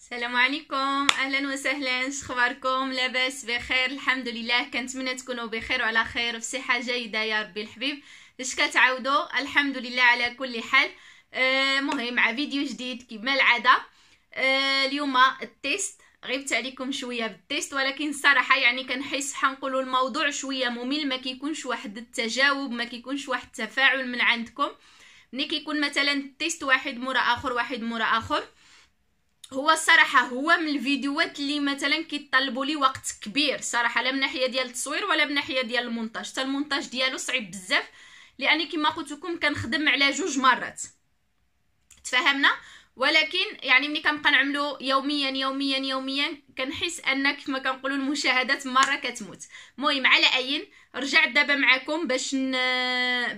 السلام عليكم اهلا وسهلا شخباركم لاباس بخير الحمد لله كنتمنى تكونوا بخير وعلى خير وفي صحه جيده يا ربي الحبيب اش كتعاودوا الحمد لله على كل حال آه، مهم مع فيديو جديد كما العاده آه، اليوم التيست غبت عليكم شويه بالتيست ولكن الصراحه يعني كنحس حنقولوا الموضوع شويه ممل ما كيكونش واحد التجاوب ما كيكونش واحد التفاعل من عندكم ملي كيكون مثلا التيست واحد مورا اخر واحد مورا اخر هو الصراحة هو من الفيديوهات اللي مثلا كيطلبوا لي وقت كبير صراحة لا من ناحية ديال التصوير ولا من ناحية ديال المونتاج حتى المونتاج ديالو صعيب بزاف لاني كما قلت لكم كنخدم على جوج مرات تفاهمنا ولكن يعني ملي كنبقى نعملو يوميا يوميا يوميا كنحس ان ما كنقولوا المشاهدات مره كتموت المهم على اين رجعت دابا معكم باش ن...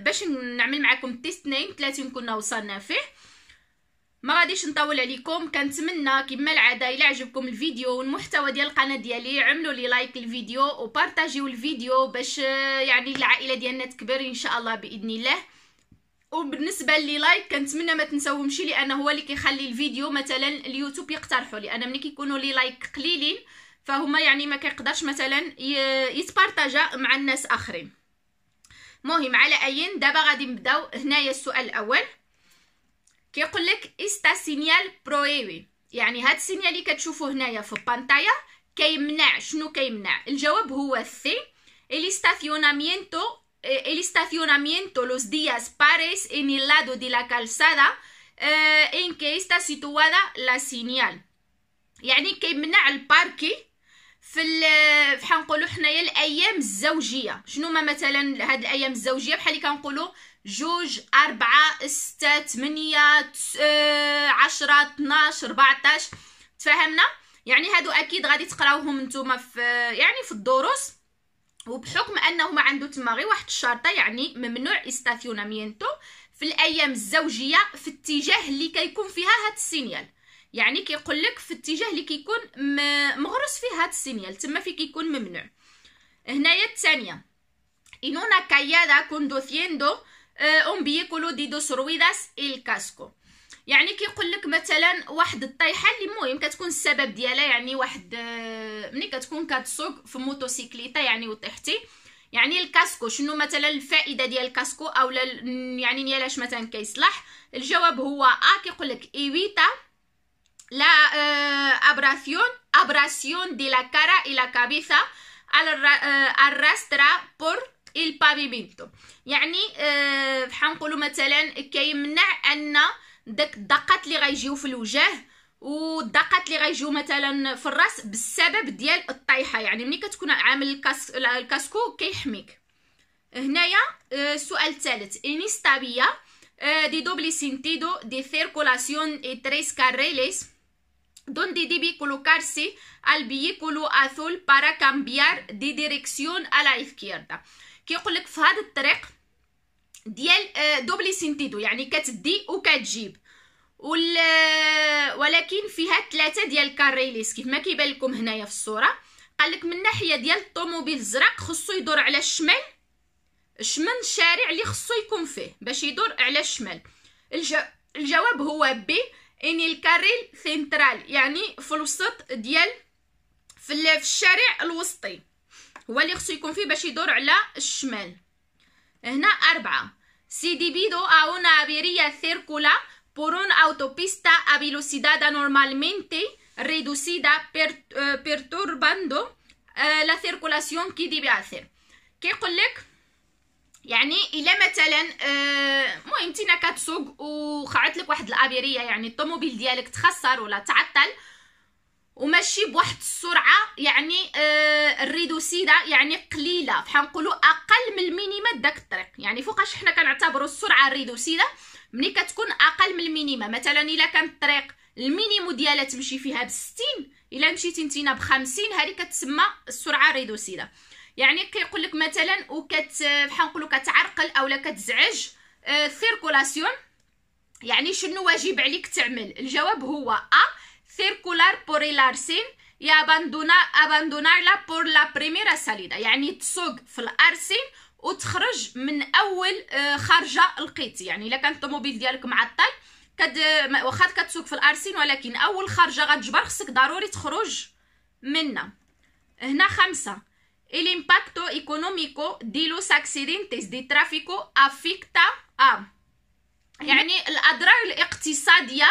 باش نعمل معكم تيست نايم 30 كنا وصلنا فيه ما غاديش نطول عليكم كنتمنى كما العاده الا عجبكم الفيديو والمحتوى ديال القناه ديالي عملوا لي لايك للفيديو وبارطاجيو الفيديو باش آه، يعني العائله ديالنا تكبر ان شاء الله باذن الله وبالنسبه لي لايك كنتمنى ما تنساوهمش لان هو اللي كيخلي الفيديو مثلا اليوتيوب يقترحوا لان ملي كيكونوا لي لايك قليلين فهما يعني ما كيقدرش مثلا يتبارطاجا مع الناس اخرين مهم على اين دابا غادي نبداو هنايا السؤال الاول كيقول لك استا سينيال برويبي يعني هاد السينيال اللي كتشوفوا هنايا في البانتايا كيمنع شنو كيمنع الجواب هو الثي الاستافيونامينتو الاستافيونامينتو los días pares en el lado de la calzada eh, en que está situada يعني كيمنع الباركي في بحال نقولوا حنايا الايام الزوجيه شنو ما مثلا هاد الايام الزوجيه بحال اللي كنقولوا جوج أربعة ستة تمنية آه، عشرة اثناش ربعتاش تفهمنا يعني هادو أكيد غادي تقراوهم نتوما في يعني في الدروس وبحكم انه ما عنده تما غير واحد الشرطه يعني ممنوع استاسيونامينتو في الايام الزوجيه في اتجاه اللي كيكون فيها هاد السينيال يعني كيقول لك في اتجاه اللي كيكون مغرس فيه هاد السينيال تما في كيكون ممنوع هنايا الثانيه إنونا كايادا كوندوثيندو اون آه، بيكولو دي دوس رويداس الكاسكو يعني كيقول لك مثلا واحد الطيحه اللي المهم كتكون السبب ديالها يعني واحد آه، ملي كتكون كتسوق في موتوسيكليتا يعني وطيحتي يعني الكاسكو شنو مثلا الفائده ديال الكاسكو او يعني نيالاش مثلا كيصلح الجواب هو ا آه، كيقول لك ايفيتا لا ابراسيون ابراسيون دي لا كارا الى كابيثا الراسترا بور البافيمينتو يعني آه نقولوا مثلا كيمنع ان داك الدقات اللي غيجيو في الوجه والدقات اللي غيجيو مثلا في الراس بسبب ديال الطيحه يعني ملي كتكون عامل الكاس الكاسكو كيحميك هنايا آه السؤال الثالث انيستابيا آه دي دوبلي سينتيدو دي سيركولاسيون اي تريس carriles donde debe colocarse al vehículo azul para cambiar دي ديريكسيون على la آه كيقول لك في هذا الطريق ديال آه، دوبلي سنتيدو يعني كتدي وكتجيب وال آه، ولكن فيها ثلاثه ديال الكاريليس كيف ما كيبان لكم هنايا في الصوره قال لك من الناحيه ديال الطوموبيل الزرق خصو يدور على الشمال شمن الشارع اللي خصو يكون فيه باش يدور على الشمال الج... الجواب هو بي اني الكاريل سنترال يعني في الوسط ديال في الشارع الوسطي هو اللي خصو يكون فيه باش يدور على الشمال هنا أربعة سيديبيدو a una avería circular por una autopista a velocidad normalmente نورمالمينتي ريدوسيدا بيرتورباندو لا سيركولاسيون كي دي بيعثر كيقول لك يعني الا مثلا آه، المهم تينا كتسوق وخعت لك واحد الابيريا يعني الطوموبيل ديالك تخسر ولا تعطل وماشي بواحد السرعه يعني الريدوسيده آه، يعني قليله بحال نقولوا اقل من المينيما داك الطريق يعني فوقاش حنا كنعتبروا السرعه الريدوسيده ملي كتكون اقل من المينيما مثلا الا كان الطريق المينيمو ديالها تمشي فيها ب 60 الا مشيتي نتينا ب 50 هذه كتسمى السرعه الريدوسيده يعني كيقول لك مثلا وكت بحال نقولوا كتعرقل اولا كتزعج السيركولاسيون آه، يعني شنو واجب عليك تعمل الجواب هو ا آه circular por el arsen y abandonar, abandonarla por la primera salida يعني تسوق في الارسن وتخرج من اول آه، خارجه لقيتي يعني الا كانت الطوموبيل ديالك معطل كد واخا كتسوق في الارسن ولكن اول خارجه غتجبر خصك ضروري تخرج منها هنا خمسة el impacto económico de los accidentes de tráfico afecta a يعني الاضرار الاقتصاديه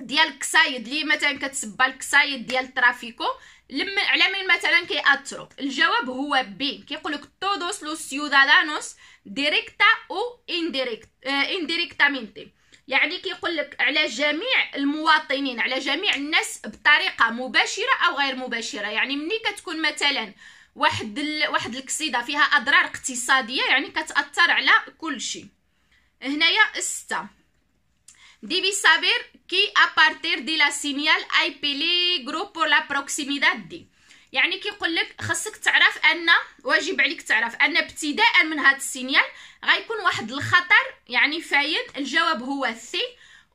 ديال الكسايد اللي مثلا كتسبى الكسايد ديال الترافيكو لما على مين مثلا كيأثروا الجواب هو بي كيقول لك تودوس لو سيودادانوس ديريكتا او انديريكت انديريكتامينتي يعني كيقول لك على جميع المواطنين على جميع الناس بطريقه مباشره او غير مباشره يعني ملي كتكون مثلا واحد ال... واحد الكسيده فيها اضرار اقتصاديه يعني كتاثر على كل شيء هنايا سته Debes saber que a partir de la señal hay peligro por la proximidad de يعني كيقول لك خصك تعرف ان واجب عليك تعرف ان ابتداء من هذا السينيال غيكون واحد الخطر يعني فايد الجواب هو سي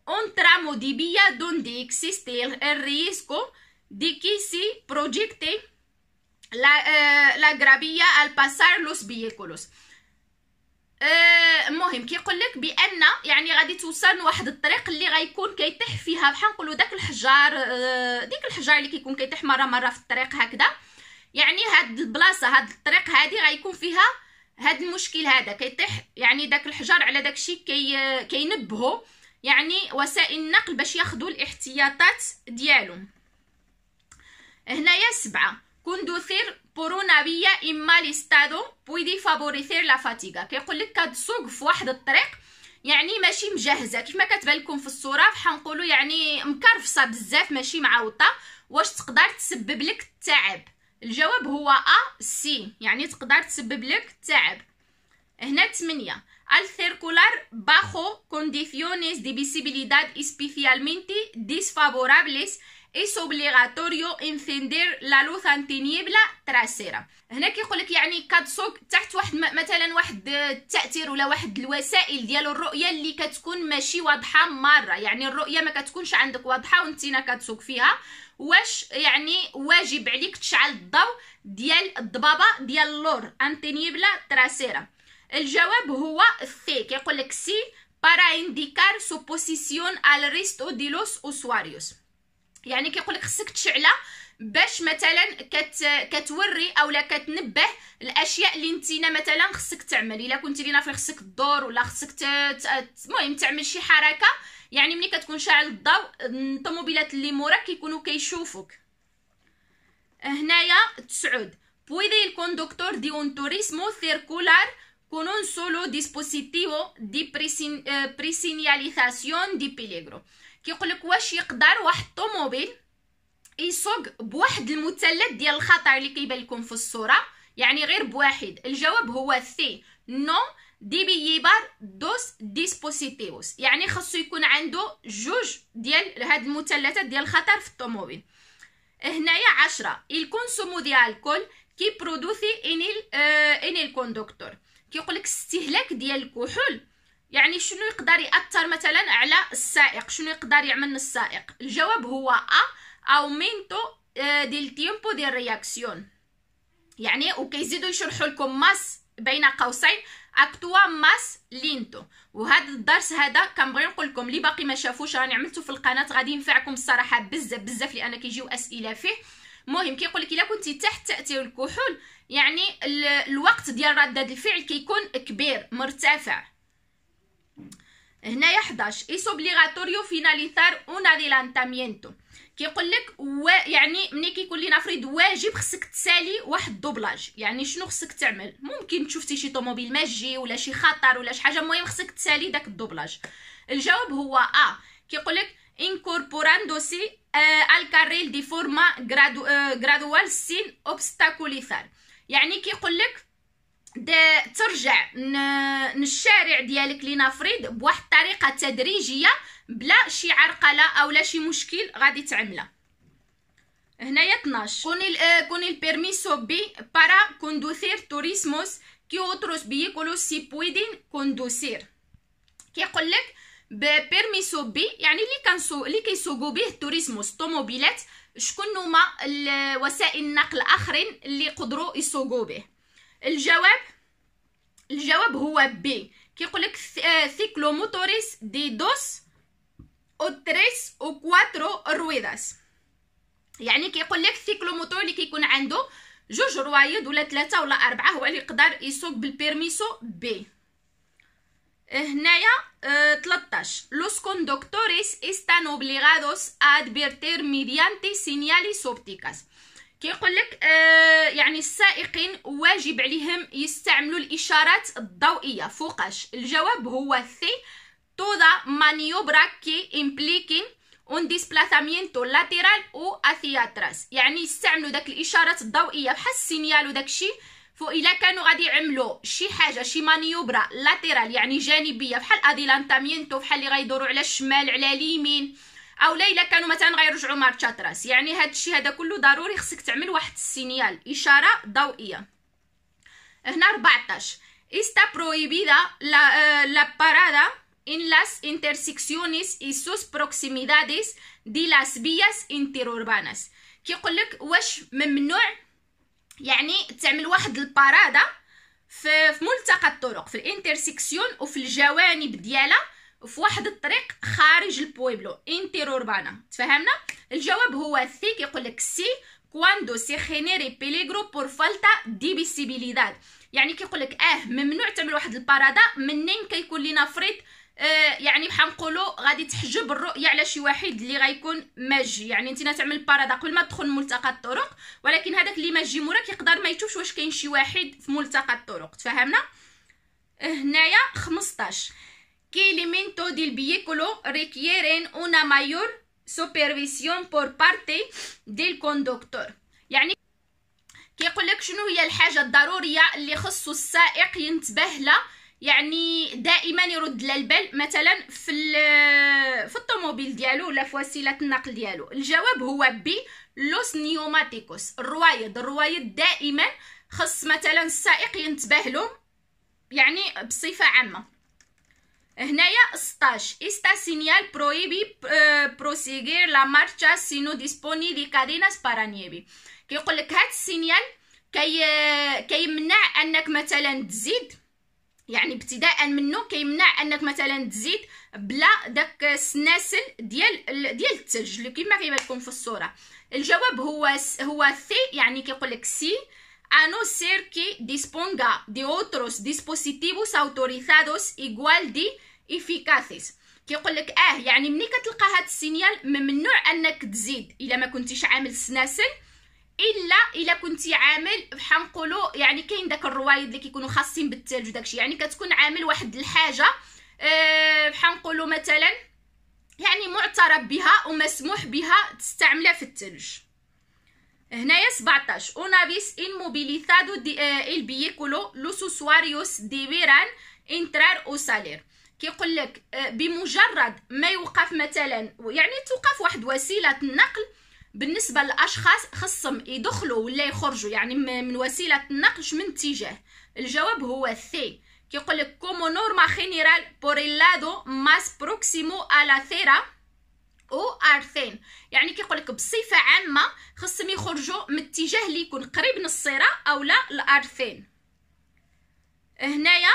اونترا موديبيا دون دي اكسيستي الريسكو دي كي سي بروجيكتي لا لا غرابيا الباسار لوس بيكولوس آه، المهم آه كيقول لك بان يعني غادي توصل لواحد الطريق اللي غيكون كيطيح فيها بحال نقولوا داك الحجار آه ديك الحجار اللي كيكون كيطيح مره مره في الطريق هكذا يعني هاد البلاصه هاد الطريق هادي غيكون فيها هاد المشكل هذا كيطيح يعني داك الحجار على داك الشيء كي كينبهوا يعني وسائل النقل باش ياخذوا الاحتياطات ديالهم هنايا سبعة conducir por una vía en mal estado puede favorecer la fatiga كيقول لك كتسوق في واحد الطريق يعني ماشي مجهزه كيف ما كتبان لكم في الصوره بحال نقولوا يعني مكرفصه بزاف ماشي معوطه واش تقدر تسبب لك التعب الجواب هو ا سي يعني تقدر تسبب لك التعب هنا 8 al circular bajo condiciones de visibilidad especialmente desfavorables es obligatorio encender la luz antiniebla trasera هنا كيقول لك يعني كتسوق تحت واحد مثلا واحد التاثير ولا واحد الوسائل ديال الرؤيه اللي كتكون ماشي واضحه مره يعني الرؤيه ما كتكونش عندك واضحه وانتينا كتسوق فيها واش يعني واجب عليك تشعل الضوء ديال الضبابه ديال اللور انتينيبلا تراسيرا الجواب هو سي كيقول لك سي para indicar su posición al resto de los usuarios يعني كيقول لك خصك تشعله باش مثلا كت كتوري اولا كتنبه الاشياء اللي نتينا مثلا خصك تعمل الا كنتي لينا في خصك الدور ولا خصك المهم تعمل شي حركه يعني ملي كتكون شاعل الضوء الطوموبيلات اللي موراك كيكونوا كيشوفوك هنايا تسعود بويدي الكوندكتور دي اون توريسمو سيركولار كون اون سولو solo دي بريسينياليزاسيون دي بيليغرو كيقول لك واش يقدر واحد الطوموبيل يسوق بواحد المثلث ديال الخطر اللي كيبان لكم في الصوره يعني غير بواحد الجواب هو سي نو دي بيبار دوس ديسبوسيتيوس يعني خاصو يكون عنده جوج ديال هاد المثلثات ديال الخطر في الطوموبيل هنايا عشرة الكونسومو ديال الكول كي برودوسي انيل آه انيل كوندكتور كيقول لك استهلاك ديال الكحول يعني شنو يقدر ياثر مثلا على السائق شنو يقدر يعمل السائق الجواب هو ا اومينتو آه، ديال تيمبو ديال رياكسيون يعني وكيزيدوا يشرحوا لكم ماس بين قوسين اكتوا ماس لينتو وهذا الدرس هذا كنبغي نقول لكم اللي باقي ما شافوش راني عملته في القناه غادي ينفعكم الصراحه بزاف بزاف لان كيجيو اسئله فيه مهم كيقول لك الا كنتي تحت تاثير الكحول يعني الوقت ديال ردة الفعل كيكون كبير مرتفع هنايا 11 اي سوبليغاتوريو فيناليتار اون اديلانتامينتو كيقول لك يعني ملي كيكون لينا فريد واجب خصك تسالي واحد الدوبلاج يعني شنو خصك تعمل ممكن شفتي شي طوموبيل ماجي ولا شي خطر ولا شي حاجه المهم خصك تسالي داك الدوبلاج الجواب هو ا كيقول لك incorporandosi eh, al carril di forma gradu, eh, gradual sin يعني كيقول لك ترجع للشارع ديالك لنفرض بواحد الطريقه تدريجيه بلا شي عرقله اولا شي مشكل غادي تعملها هنايا 12 كوني آه، كوني البيرميسو بي بارا كوندوسير توريسموس كي اوتروس outros veículos se pueden conducir كيقول لك بيرميسو بي يعني اللي كنسو اللي كيسوقو به توريسموس طوموبيلات شكون هما وسائل النقل الاخرين اللي قدروا يسوقو به الجواب الجواب هو بي كيقول لك سيكلو موتوريس دي دوس او تريس او كواترو رويداس يعني كيقول لك سيكلو موتور اللي كيكون عنده جوج روايد ولا ثلاثه ولا اربعه هو اللي يقدر يسوق بالبيرميسو بي هنايا اه لوس كوندكتوريس استان اوبليغادوس ادفيرتير ميديانتي سينياليس اوبتيكاس كيقول لك آه يعني السائقين واجب عليهم يستعملوا الاشارات الضوئيه فوقاش الجواب هو سي toda مانيوبرا كي امبليكي اون ديسبلاسامينتو لاتيرال او اثياتراس يعني يستعملوا داك الاشارات الضوئيه بحال السينيال وداك الشيء فو الا كانوا غادي يعملوا شي حاجه شي مانيوبرا لاتيرال يعني جانبيه بحال اديلانتامينتو بحال اللي غيدوروا على الشمال على اليمين او لا الا كانوا مثلا غيرجعوا مارشات راس يعني هذا الشيء هذا كله ضروري خصك تعمل واحد السينيال اشاره ضوئيه هنا 14 استا بروهيبيدا لا لا بارادا ان لاس انترسيكسيونيس اي سوس بروكسيميداديس دي لاس las vías interurbanas كيقول لك واش ممنوع يعني تعمل واحد البارادا في ملتقى الطرق في الانترسيكسيون وفي الجوانب ديالها في واحد الطريق خارج البويبلو انتيرو اوربانا تفهمنا الجواب هو سي كيقول لك سي كواندو سي خينيري بيليغرو بور فالتا دي بيسيبيليداد يعني كيقول لك اه ممنوع تعمل واحد البارادا منين كيكون لينا فريت آه، يعني بحال نقولوا غادي تحجب الرؤيه على شي واحد اللي غيكون ماجي يعني انت تعمل بارادا قبل ما تدخل ملتقى الطرق ولكن هذاك اللي ماجي موراك يقدر ما يشوفش واش كاين شي واحد في ملتقى الطرق تفهمنا آه، هنايا 15 ¿Qué elementos del vehículo requieren una mayor supervisión por parte del conductor يعني كيقول لك شنو هي الحاجه الضروريه اللي خصو السائق ينتبه لها يعني دائما يرد للبال مثلا في في الطوموبيل ديالو ولا في وسيله النقل ديالو الجواب هو بي لوس نيوماتيكوس الروايد الروايد دائما خص مثلا السائق ينتبه لهم يعني بصفه عامه هنايا 16 استا سينيال prohíbe بروسيغير لا مارشا سينو ديسبوني dispone de بارانيبي كيقول لك هاد السينيال كي كيمنع انك مثلا تزيد يعني ابتداء منه كيمنع انك مثلا تزيد بلا داك السناسل ديال ديال الثلج اللي كيما كيبان لكم في الصوره الجواب هو هو سي يعني كيقول لك سي a no ser que disponga de otros dispositivos autorizados igual de eficaces كيقول لك اه يعني ملي كتلقى هاد السينيال ممنوع انك تزيد الا ما كنتيش عامل سناسل الا الا كنتي عامل بحال نقولوا يعني كاين داك الروايد اللي كيكونوا خاصين بالثلج وداكشي يعني كتكون عامل واحد الحاجه أه بحال نقولوا مثلا يعني معترف بها ومسموح بها تستعملها في الثلج هنايا 17 una vez inmovilizado de, eh, el vehículo los usuarios deberán entrar او سالير كيقول لك eh, بمجرد ما يوقف مثلا يعني توقف واحد وسيله النقل بالنسبه للاشخاص خصهم يدخلوا ولا يخرجوا يعني من وسيله النقل من اتجاه الجواب هو سي كيقول لك كومو نورما جينيرال بور اللادو ماس بروكسيمو على ثيرا او ارثين يعني كيقول لك بصفه عامه خصهم يخرجوا من اتجاه اللي يكون قريب من الصيره اولا الارثين هنايا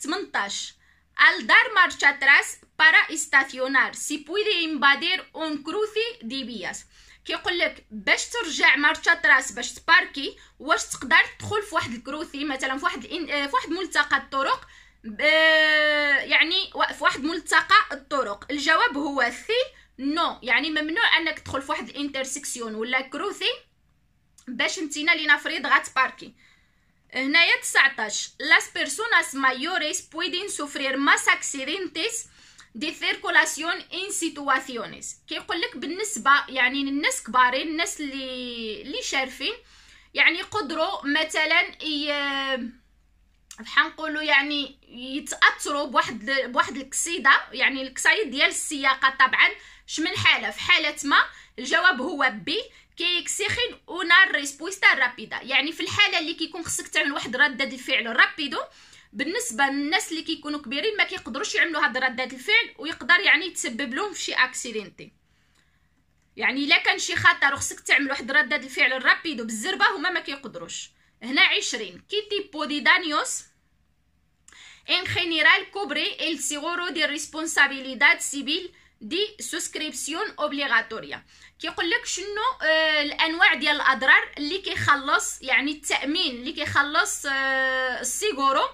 18 الدار dar marcha بارا para سي بويدي puede اون un cruce de كيقول لك باش ترجع مارشا تراس باش تباركي واش تقدر تدخل في واحد الكروثي مثلا في واحد في واحد ملتقى الطرق آه، يعني في واحد ملتقى الطرق الجواب هو سي نو يعني ممنوع انك تدخل في واحد الانترسيكسيون ولا كروثي باش نتينا لينا فريد غتباركي هنايا 19 لاس بيرسوناس مايوريس بويدين سوفرير ماس اكسيدنتيس دي سيركولاسيون ان سيتواسيونيس كيقول لك بالنسبه يعني الناس كبارين الناس اللي اللي شارفين يعني قدروا مثلا بحنقولوا يعني يتاثروا بواحد بواحد الكسيده يعني الكسايد ديال السياقه طبعا شمن حاله في حاله ما الجواب هو بي كيكسيخين اون ريسبويستا رابيدا يعني في الحاله اللي كيكون خصك تعمل واحد ردة الفعل رابيدو بالنسبه للناس اللي كيكونوا كبيرين ما كيقدروش يعملوا هاد رده الفعل ويقدر يعني يتسبب لهم في شي اكسيدنتي يعني الا كان شي خطر وخصك تعمل واحد ردة الفعل رابيدو بالزربه هما ما كيقدروش هنا عشرين كي تيبو دي دانيوس ان جينيرال كوبري el seguro de responsabilidad civil دي سوسكريبسيون اوبليغاتوريا كيقول لك شنو آه الانواع ديال الاضرار اللي كيخلص يعني التامين اللي كيخلص آه السيغورو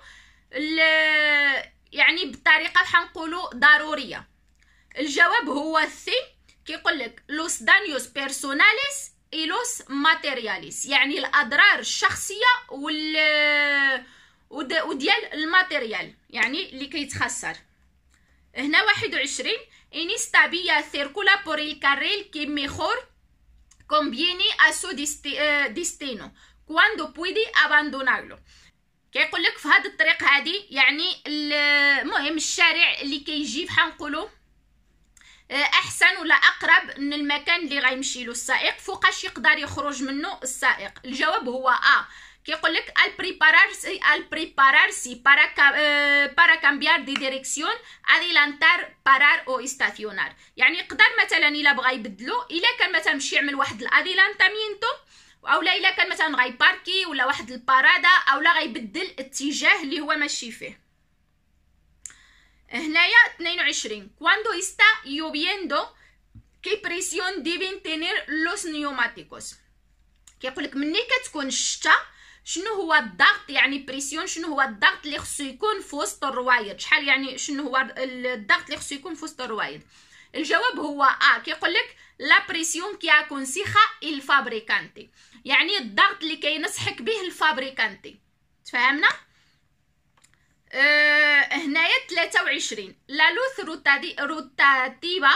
يعني بطريقه بحال نقولوا ضروريه الجواب هو سي كيقول لك لوس دانيوس بيرسوناليس إيلوس ماتيرياليس يعني الأضرار الشخصية وال وديال الماتيريال يعني اللي كيتخسر هنا واحد وعشرين انستابيا سيركولا بور الكاريل كي ميخور كومبيني اسو آه، ديستينو كواندو بويدي اباندونالو كيقول لك في هذا الطريق هذه يعني المهم الشارع اللي كيجي بحال نقولوا احسن ولا اقرب من المكان اللي غيمشي له السائق فوقاش يقدر يخرج منه السائق الجواب هو ا آه. كيقول لك البريبارارسي البريبارارسي بارا كامبيار دي ديريكسيون dirección adelantar parar او استاسيونار يعني يقدر مثلا الا بغى يبدلو الا كان مثلا مشي يعمل واحد الاديلانتامينتو اولا الا كان مثلا غيباركي ولا واحد البارادا اولا غيبدل اتجاه اللي هو ماشي فيه هنايا 22 كواندو está يوبيندو كي بريسيون ديفين تينير لوس نيوماتيكوس كيقول لك ملي كتكون الشتا شنو هو الضغط يعني بريسيون شنو هو الضغط اللي خصو يكون في وسط الروايد شحال يعني شنو هو الضغط اللي خصو يكون في وسط الروايد الجواب هو ا آه. كيقول لك لا بريسيون كي اكونسيخا الفابريكانتي يعني الضغط اللي كينسحك به الفابريكانتي تفهمنا آه، هنايا 23 لا لوث روتاتيفا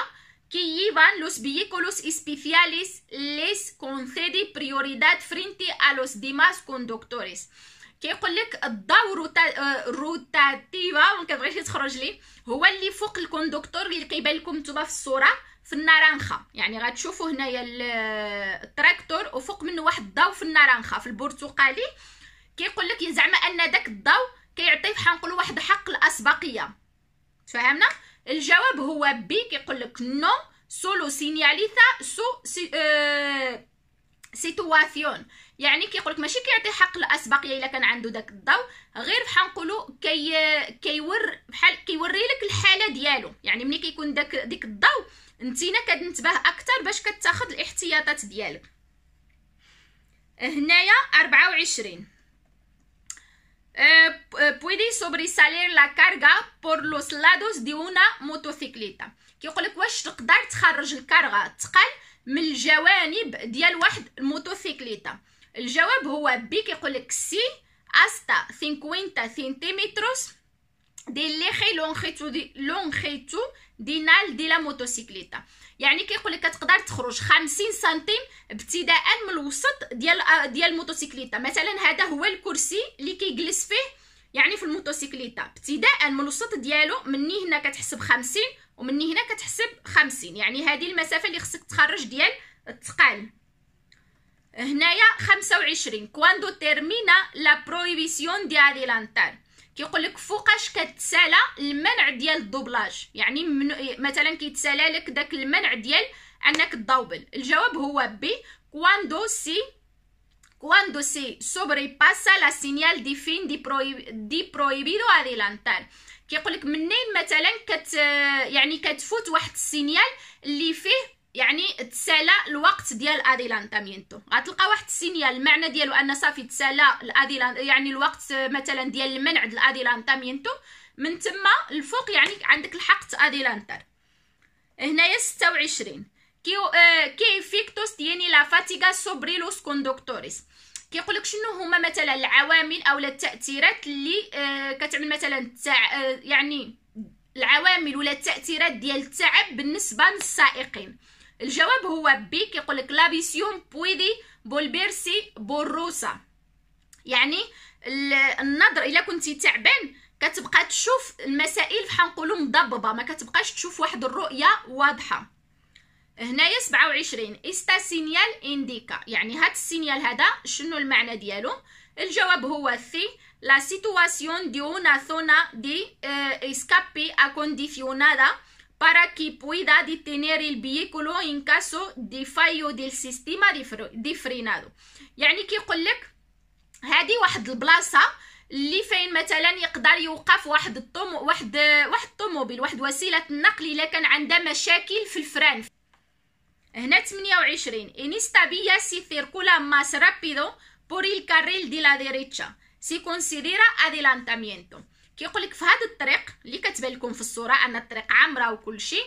que llevan los vehículos especiales les concede prioridad frente a los demás conductores كيقول لك الدور روتاتيفا ما كتبغيش تخرج لي هو اللي فوق الكوندكتور اللي كيبان لكم نتوما في الصوره في النارنخه يعني غتشوفوا هنايا التراكتور وفوق منه واحد الضو في النارنخه في البرتقالي كيقول لك زعما ان داك الضو كيعطي فحال نقولوا واحد حق الاسبقيه فهمنا الجواب هو بي كيقول لك نو سولو سينياليتا سو سي آه، سيتواسيون يعني كيقول لك ماشي كيعطي حق الاسبقيه الا كان عنده داك الضوء غير بحال نقولوا كي كيور بحال كيوري لك الحاله ديالو يعني ملي كيكون داك ديك الضوء نتينا كتنتبه اكثر باش كتاخذ الاحتياطات ديالك هنايا 24 eh, puede sobresalir la carga por los lados de una motocicleta كيقول لك واش تقدر تخرج الكارغا تقل من الجوانب ديال واحد الموتوسيكليتا الجواب هو بي كيقول لك سي hasta 50 centímetros del eje longitudinal de la motocicleta يعني كيقول لك كتقدر تخرج 50 سنتيم ابتداء من الوسط ديال آه، ديال الموتوسيكليتا مثلا هذا هو الكرسي اللي كيجلس فيه يعني في الموتوسيكليتا ابتداء من الوسط ديالو مني هنا كتحسب 50 ومني هنا كتحسب 50 يعني هذه المسافه اللي خصك تخرج ديال الثقال هنايا 25 كواندو تيرمينا لا بروهيبيسيون ديال اديلانتار كيقول لك فوقاش كتسالى المنع ديال الدوبلاج يعني من مثلا كيتسالى لك داك المنع ديال انك تضوبل الجواب هو بي كواندو سي سي se لا la دي فين دي de, دي prohibido اديلانتار كيقول لك منين مثلا كت يعني كتفوت واحد السينيال اللي فيه يعني تسالى الوقت ديال اديلانتامينتو غتلقى واحد السينيال المعنى ديالو ان صافي تسالى الاديلان يعني الوقت مثلا ديال المنع ديال اديلانتامينتو من تما الفوق يعني عندك الحق اديلانتر هنايا 26 كيو آه كي فيكتوس ديني لا فاتيغا سوبري لوس كوندوكتوريس كيقول لك شنو هما مثلا العوامل او التاثيرات اللي آه كتعمل مثلا تاع آه يعني العوامل ولا التاثيرات ديال التعب بالنسبه للسائقين الجواب هو بي كيقول لك لابيسيون بويدي بولبيرسي بوروسا يعني النظر الا كنتي تعبان كتبقى تشوف المسائل بحال نقولوا مضببه ما كتبقاش تشوف واحد الرؤيه واضحه هنايا 27 استا سينيال انديكا يعني هاد السينيال هذا شنو المعنى ديالو الجواب هو سي لا سيتواسيون دي اونا آه، زونا دي اسكابي اكونديسيونادا para que pueda detener el vehículo en caso de fallo del sistema de frenado يعني كيقول لك هذه واحد البلاصه اللي فين مثلا يقدر يوقف واحد الطوم واحد واحد الطوموبيل واحد وسيله النقل الا كان عندها مشاكل في الفران هنا 28 انستابيا سي سيركولا ماس رابيدو بور الكاريل دي لا ديريتشا سي كونسيديرا ادلانتامينتو كيقول لك في هذا الطريق اللي كتبان لكم في الصوره ان الطريق عامره وكل شيء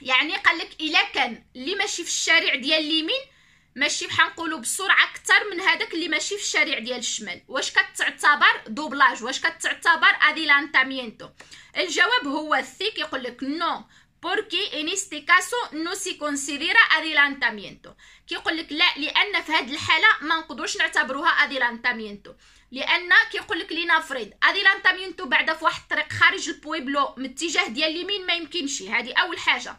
يعني قال لك الا كان اللي ماشي في الشارع ديال اليمين ماشي بحال نقولوا بسرعه اكثر من هذاك اللي ماشي في الشارع ديال الشمال واش كتعتبر دوبلاج واش كتعتبر اديلانتامينتو الجواب هو سي كيقول لك نو بوركي ان este caso نو سي كونسيديرا اديلانتامينتو كيقول لك لا لان في هذه الحاله ما نقدروش نعتبروها اديلانتامينتو لان كيقول لك لينا فريد اديلانتامينتو بعدا في واحد الطريق خارج البويبلو من اتجاه ديال اليمين ما يمكنش هذه اول حاجه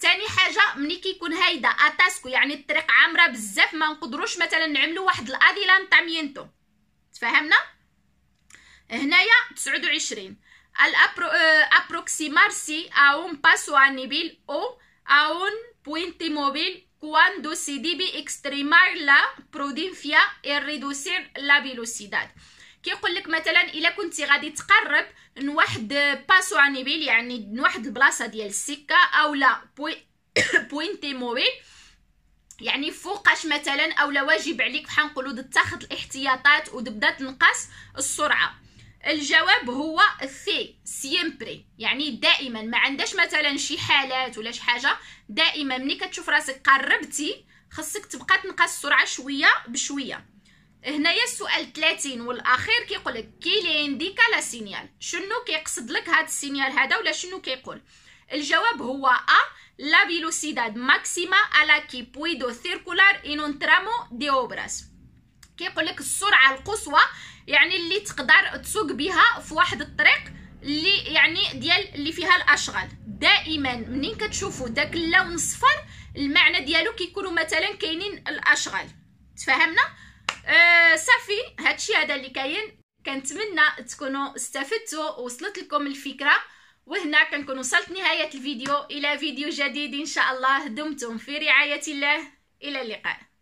ثاني حاجه ملي كيكون هايدا اتاسكو يعني الطريق عامره بزاف ما نقدروش مثلا نعملو واحد الادلانتامينتو تفهمنا هنايا 29 al apro eh, aproximarse a un paso a nivel o a un puente móvil cuando se debe extremar la prudencia y reducir la velocidad. يقول لك مثلا الا كنتي غادي تقرب لواحد باسو انيبيل يعني لواحد البلاصه ديال السكه اولا بوي بوينتي موبيل يعني فوقاش مثلا اولا واجب عليك بحال نقولوا تاخذ الاحتياطات وتبدا تنقص السرعه الجواب هو سي سيمبري يعني دائما ما عندهاش مثلا شي حالات ولا شي حاجه دائما ملي كتشوف راسك قربتي خصك تبقى تنقص السرعه شويه بشويه هنايا السؤال 30 والاخير كيقول لك كي لينديكا لا سينيال شنو كيقصد لك هذا السينيال هذا ولا شنو كيقول الجواب هو ا لا فيلوسيداد ماكسيما على كي بويدو سيركولار ان اون ترامو دي اوبراس كيقول لك السرعه القصوى يعني اللي تقدر تسوق بها في واحد الطريق اللي يعني ديال اللي فيها الاشغال دائما منين كتشوفوا داك اللون صفر المعنى ديالو كيكونوا مثلا كاينين الاشغال تفهمنا أه صافي هادشي هذا اللي كاين كنتمنى تكونوا استفدتوا وصلت لكم الفكره وهنا كنكون وصلت نهايه الفيديو الى فيديو جديد ان شاء الله دمتم في رعايه الله الى اللقاء